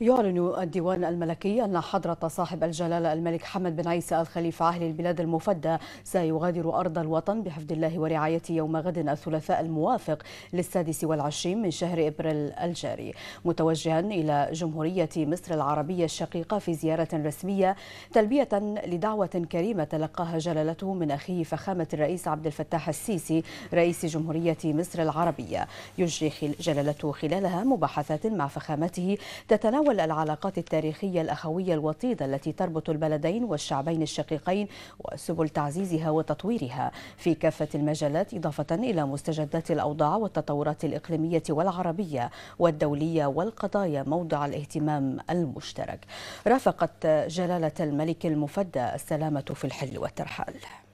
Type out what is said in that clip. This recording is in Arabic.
يعلن الديوان الملكي أن حضرة صاحب الجلالة الملك حمد بن عيسى الخليفة أهل البلاد المفدى سيغادر أرض الوطن بحفظ الله ورعايته يوم غد الثلاثاء الموافق للسادس والعشرين من شهر إبريل الجاري متوجها إلى جمهورية مصر العربية الشقيقة في زيارة رسمية تلبية لدعوة كريمة تلقاها جلالته من أخيه فخامة الرئيس عبد الفتاح السيسي رئيس جمهورية مصر العربية يجري جلالته خلالها مباحثات مع فخامته تتناول تتحول العلاقات التاريخية الأخوية الوطيدة التي تربط البلدين والشعبين الشقيقين وسبل تعزيزها وتطويرها في كافة المجالات إضافة إلى مستجدات الأوضاع والتطورات الإقليمية والعربية والدولية والقضايا موضع الاهتمام المشترك رافقت جلالة الملك المفدى السلامة في الحل والترحال